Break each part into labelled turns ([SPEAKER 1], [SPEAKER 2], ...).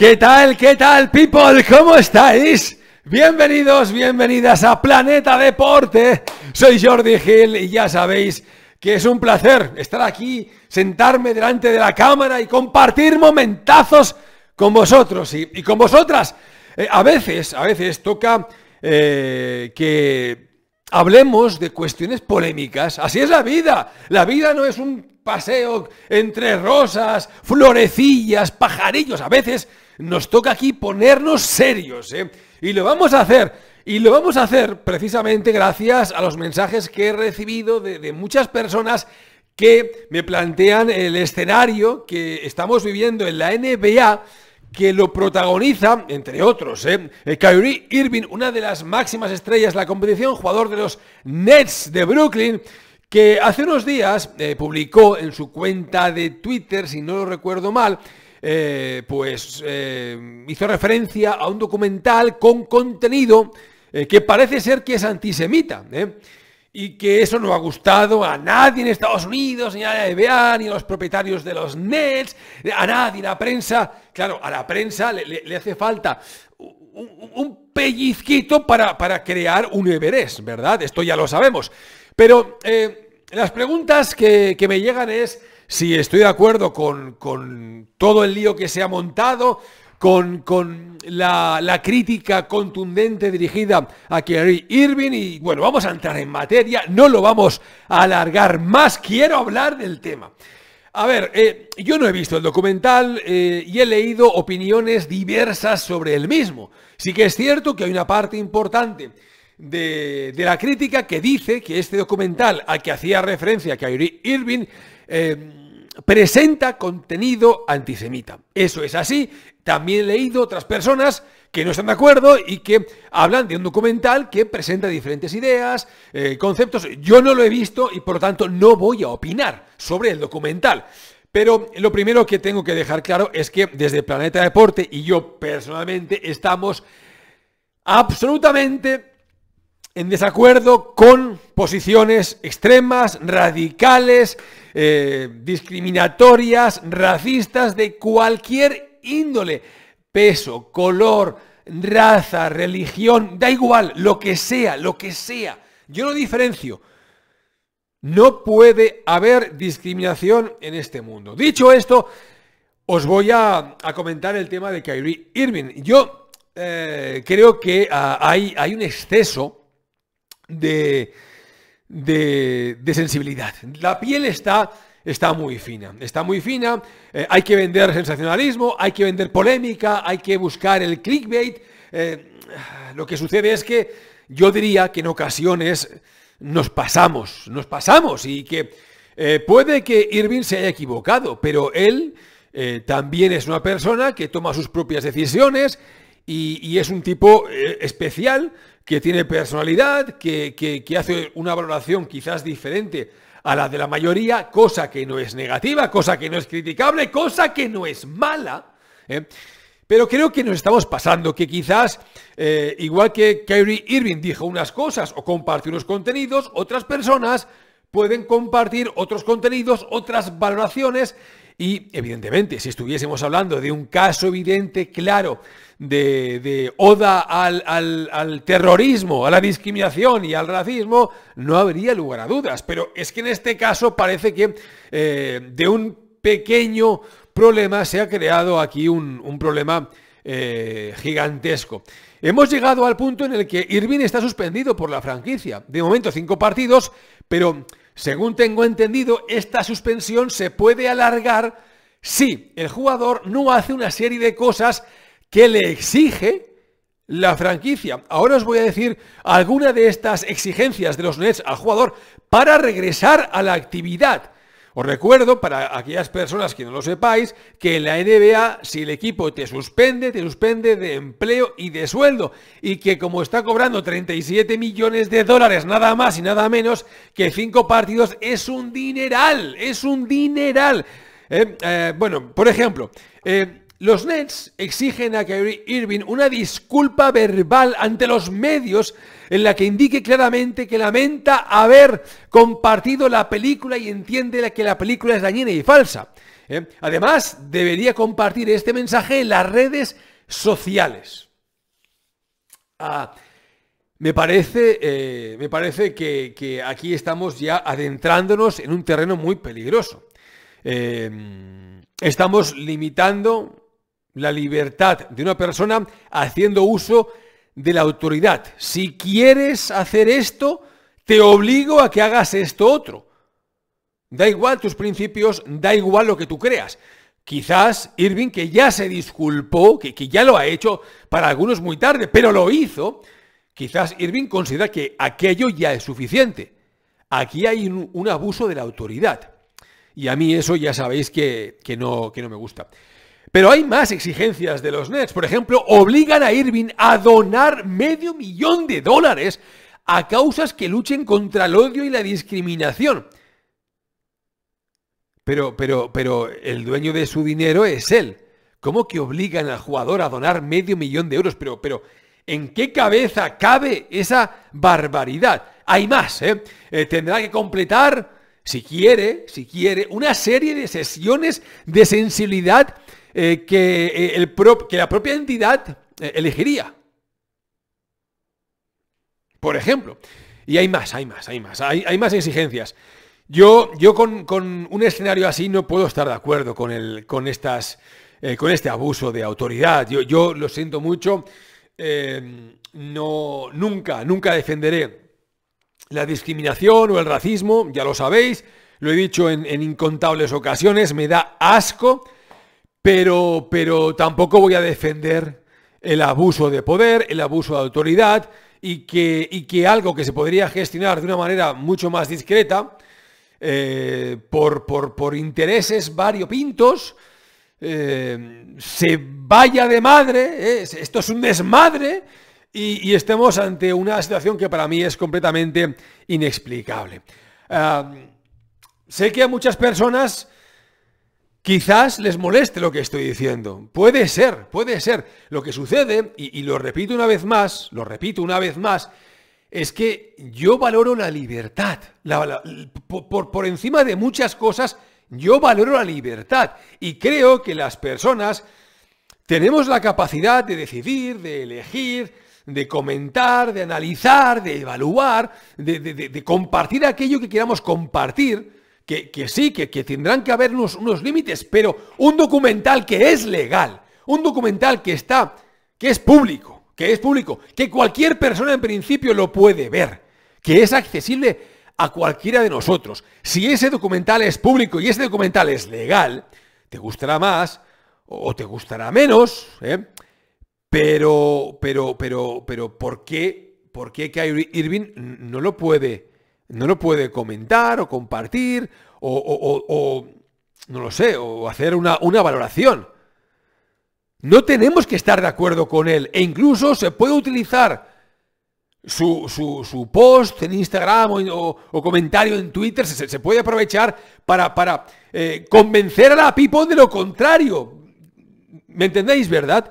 [SPEAKER 1] ¿Qué tal? ¿Qué tal, people? ¿Cómo estáis? Bienvenidos, bienvenidas a Planeta Deporte. Soy Jordi Gil y ya sabéis que es un placer estar aquí, sentarme delante de la cámara y compartir momentazos con vosotros y, con vosotras. Eh, a veces, a veces toca eh, que hablemos de cuestiones polémicas. Así es la vida. La vida no es un paseo entre rosas, florecillas, pajarillos. A veces nos toca aquí ponernos serios, ¿eh? Y lo vamos a hacer. Y lo vamos a hacer precisamente gracias a los mensajes que he recibido de, muchas personas que me plantean el escenario que estamos viviendo en la NBA que lo protagoniza, entre otros, ¿eh? eh, Kyrie Irving, una de las máximas estrellas de la competición, jugador de los Nets de Brooklyn, que hace unos días eh, publicó en su cuenta de Twitter, si no lo recuerdo mal, eh, pues eh, hizo referencia a un documental con contenido eh, que parece ser que es antisemita. Y que eso no ha gustado a nadie en Estados Unidos, ni a la EBA, ni a los propietarios de los Nets, a nadie, a la prensa. Claro, a la prensa le, hace falta un, pellizquito para, crear un Everest, ¿verdad? Esto ya lo sabemos. Pero las preguntas que me llegan es, Sí, estoy de acuerdo con, todo el lío que se ha montado, con, la, crítica contundente dirigida a Kerry Irving. Y bueno, vamos a entrar en materia, no lo vamos a alargar más, quiero hablar del tema. A ver, eh, yo no he visto el documental eh, y he leído opiniones diversas sobre el mismo. Sí que es cierto que hay una parte importante de, la crítica que dice que este documental al que hacía referencia Kyrie Irving eh, presenta contenido antisemita. Eso es así. También he leído otras personas que no están de acuerdo y que hablan de un documental que presenta diferentes ideas, eh, conceptos. Yo no lo he visto y por lo tanto no voy a opinar sobre el documental. Pero lo primero que tengo que dejar claro es que desde Planeta Deporte y yo personalmente estamos absolutamente en desacuerdo con posiciones extremas, radicales, eh, discriminatorias, racistas de cualquier índole, peso, color, raza, religión, da igual, lo que sea, lo que sea. Yo lo diferencio. No puede haber discriminación en este mundo. Dicho esto, os voy a, comentar el tema de Kyrie Irving. Yo eh, creo que ah, hay un exceso de, de, sensibilidad. La piel está está muy fina. Está muy fina, eh, hay que vender sensacionalismo, hay que vender polémica, hay que buscar el clickbait. Eh, lo que sucede es que yo diría que en ocasiones nos pasamos, nos pasamos y que eh, puede que Irving se haya equivocado, pero él también es una persona que toma sus propias decisiones, y, es un tipo eh, especial que tiene personalidad, que, hace una valoración quizás diferente a la de la mayoría, cosa que no es negativa, cosa que no es criticable, cosa que no es mala. ¿eh? Pero creo que nos estamos pasando, que quizás, eh, igual que Kyrie Irving dijo unas cosas o comparte unos contenidos, otras personas pueden compartir otros contenidos, otras valoraciones y evidentemente, si estuviésemos hablando de un caso evidente, claro, de, oda al, terrorismo, a la discriminación y al racismo, no habría lugar a dudas. Pero es que en este caso parece que eh, de un pequeño problema se ha creado aquí un, problema eh, gigantesco. Hemos llegado al punto en el que Irvine está suspendido por la franquicia. De momento cinco partidos, pero según tengo entendido, esta suspensión se puede alargar si el jugador no hace una serie de cosas que le exige la franquicia. Ahora os voy a decir alguna de estas exigencias de los Nets al jugador para regresar a la actividad. Os recuerdo, para aquellas personas que no lo sepáis, que en la NBA, si el equipo te suspende, te suspende de empleo y de sueldo. Y que como está cobrando 37 millones de dólares, nada más y nada menos, que cinco partidos es un dineral, es un dineral. Eh, eh, bueno, por ejemplo, eh, los Nets exigen a Kyrie Irving una disculpa verbal ante los medios en la que indique claramente que lamenta haber compartido la película y entiende que la película es dañina y falsa. ¿eh? Además, debería compartir este mensaje en las redes sociales. Ah, me parece, eh, me parece que, aquí estamos ya adentrándonos en un terreno muy peligroso. Eh, estamos limitando la libertad de una persona haciendo uso de la autoridad. Si quieres hacer esto, te obligo a que hagas esto otro. Da igual tus principios, da igual lo que tú creas. Quizás Irving, que ya se disculpó, que, ya lo ha hecho, para algunos muy tarde, pero lo hizo, quizás Irving considera que aquello ya es suficiente. Aquí hay un, abuso de la autoridad. Y a mí eso ya sabéis que, que no, que no me gusta. Pero hay más exigencias de los Nets. Por ejemplo, obligan a Irving a donar medio millón de dólares a causas que luchen contra el odio y la discriminación. Pero, pero, pero el dueño de su dinero es él. ¿Cómo que obligan al jugador a donar medio millón de euros? Pero, pero, ¿en qué cabeza cabe esa barbaridad? Hay más, ¿eh? Eh, tendrá que completar, si quiere, si quiere, una serie de sesiones de sensibilidad eh, eh, que, la propia entidad eh, elegiría. Por ejemplo. Y hay más, hay más, hay más, hay, más exigencias. Yo, yo con, un escenario así no puedo estar de acuerdo con, el, con, estas, con este abuso de autoridad. Yo, yo lo siento mucho. no, nunca, nunca defenderé la discriminación o el racismo, ya lo sabéis, lo he dicho en incontables ocasiones, me da asco pero, pero tampoco voy a defender el abuso de poder, el abuso de autoridad y que, y que algo que se podría gestionar de una manera mucho más discreta, eh, por, intereses variopintos, eh, se vaya de madre, eh, esto es un desmadre, y, estemos ante una situación que para mí es completamente inexplicable. Ah, sé que a muchas personas Quizás les moleste lo que estoy diciendo. Puede ser, puede ser. Lo que sucede, y, lo repito una vez más, lo repito una vez más, es que yo valoro la libertad. por, encima de muchas cosas, yo valoro la libertad. Y creo que las personas tenemos la capacidad de decidir, de elegir, de comentar, de analizar, de evaluar, de compartir aquello que queramos compartir que, sí, que, tendrán que haber unos, límites, pero un documental que es legal, un documental que está, que es público, que es público, que cualquier persona en principio lo puede ver, que es accesible a cualquiera de nosotros. Si ese documental es público y ese documental es legal, te gustará más o te gustará menos, ¿eh? pero, pero, pero, pero, ¿por qué, por qué Kyrie Irving no lo puede no lo puede comentar o compartir o, no lo sé, o hacer una, valoración. No tenemos que estar de acuerdo con él e incluso se puede utilizar su, post en Instagram o, comentario en Twitter se, puede aprovechar para, eh, convencer a la pipo de lo contrario. ¿Me entendéis, verdad?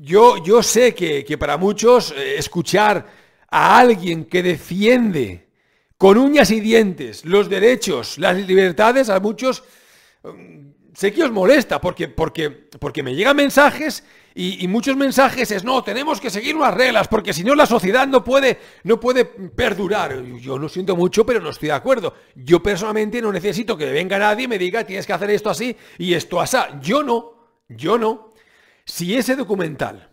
[SPEAKER 1] Yo, yo sé que, para muchos eh, escuchar a alguien que defiende con uñas y dientes los derechos, las libertades, a muchos mm, sé que os molesta porque, porque, porque me llegan mensajes y, muchos mensajes es no, tenemos que seguir unas reglas porque si no la sociedad no puede, no puede perdurar. Yo no siento mucho, pero no estoy de acuerdo. Yo personalmente no necesito que venga nadie y me diga tienes que hacer esto así y esto así. Yo no, yo no. Si ese documental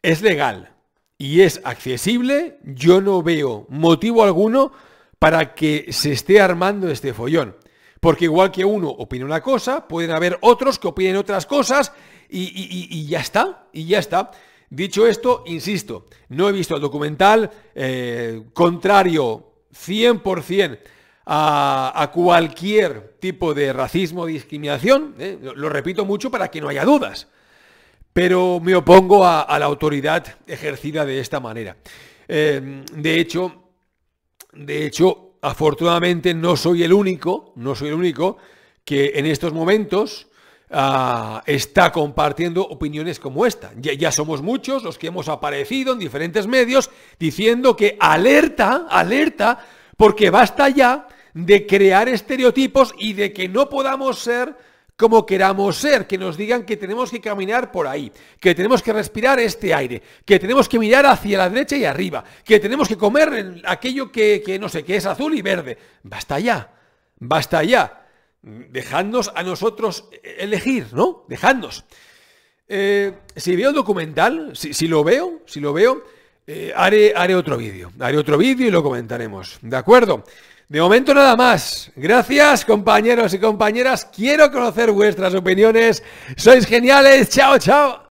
[SPEAKER 1] es legal, y es accesible, yo no veo motivo alguno para que se esté armando este follón. Porque igual que uno opina una cosa, pueden haber otros que opinen otras cosas y, ya está, y ya está. Dicho esto, insisto, no he visto el documental eh, contrario 100% a, a, cualquier tipo de racismo o discriminación. Eh, lo repito mucho para que no haya dudas pero me opongo a, la autoridad ejercida de esta manera. Eh, de hecho, de hecho, afortunadamente no soy el único, no soy el único que en estos momentos ah, está compartiendo opiniones como esta. Ya, ya, somos muchos los que hemos aparecido en diferentes medios diciendo que alerta, alerta, porque basta ya de crear estereotipos y de que no podamos ser como queramos ser, que nos digan que tenemos que caminar por ahí, que tenemos que respirar este aire, que tenemos que mirar hacia la derecha y arriba, que tenemos que comer aquello que, no sé, que es azul y verde. Basta ya, basta ya. Dejadnos a nosotros elegir, ¿no? Dejadnos. Eh, si veo el documental, si, lo veo, si lo veo, eh, haré, haré otro vídeo. Haré otro vídeo y lo comentaremos. ¿De acuerdo? De momento nada más. Gracias compañeros y compañeras. Quiero conocer vuestras opiniones. Sois geniales. Chao, chao.